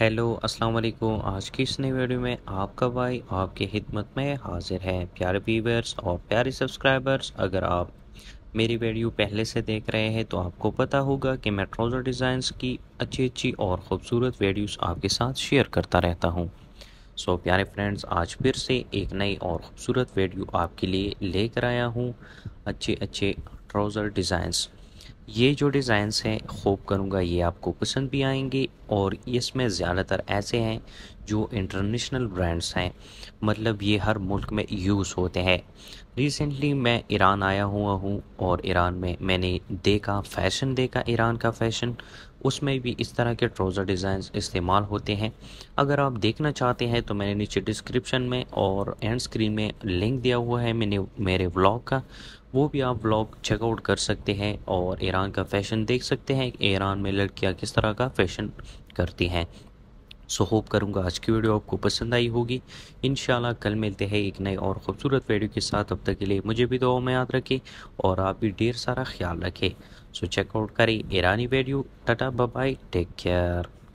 hello अस्सलाम वालेकुम आज की इस नई वीडियो में आपका भाई आपकी हिदमत में हाजिर है प्यारे व्यूवर्स और प्यारे सब्सक्राइबर्स अगर आप मेरी वीडियो पहले से देख रहे हैं तो आपको पता होगा कि मैं ट्राउज़र डिज़ाइंस की अच्छी अच्छी और ख़ूबसूरत वीडियोस आपके साथ शेयर करता रहता हूं सो so, प्यारे फ्रेंड्स आज फिर से एक नई और ख़ूबसूरत वीडियो आपके लिए लेकर आया हूँ अच्छे अच्छे ट्राउज़र डिज़ाइंस ये जो डिज़ाइंस हैं होप करूँगा ये आपको पसंद भी आएंगे और इसमें ज़्यादातर ऐसे हैं जो इंटरनेशनल ब्रांड्स हैं मतलब ये हर मुल्क में यूज़ होते हैं रिसेंटली मैं ईरान आया हुआ हूँ और ईरान में मैंने देखा फ़ैशन देखा ईरान का फ़ैशन उसमें भी इस तरह के ट्राउज़र डिज़ाइन इस्तेमाल होते हैं अगर आप देखना चाहते हैं तो मैंने नीचे डिस्क्रिप्शन में और एंड स्क्रीन में लिंक दिया हुआ है मैंने मेरे व्लॉग का वो भी आप व्लॉग चेकआउट कर सकते हैं और ईरान का फैशन देख सकते हैं ईरान में लड़कियाँ किस तरह का फैशन करती हैं सो होप करूँगा आज की वीडियो आपको पसंद आई होगी इन कल मिलते हैं एक नए और ख़ूबसूरत वीडियो के साथ अब तक के लिए मुझे भी दुआओं में याद रखें और आप भी ढेर सारा ख्याल रखें सो चेकआउट करें Irani video tata bye take care